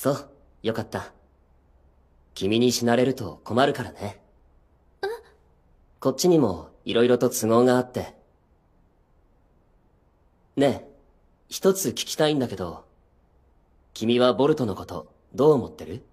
そう、よかった。君に死なれると困るからね。こっちにも色々と都合があって。ねえ、一つ聞きたいんだけど、君はボルトのことどう思ってる